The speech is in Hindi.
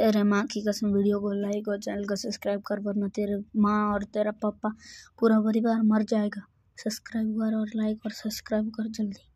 तेरे माँ की कसम वीडियो को लाइक और चैनल को सब्सक्राइब कर वरना तेरे माँ और तेरा पापा पूरा परिवार मर जाएगा सब्सक्राइब कर और लाइक और सब्सक्राइब कर जल्दी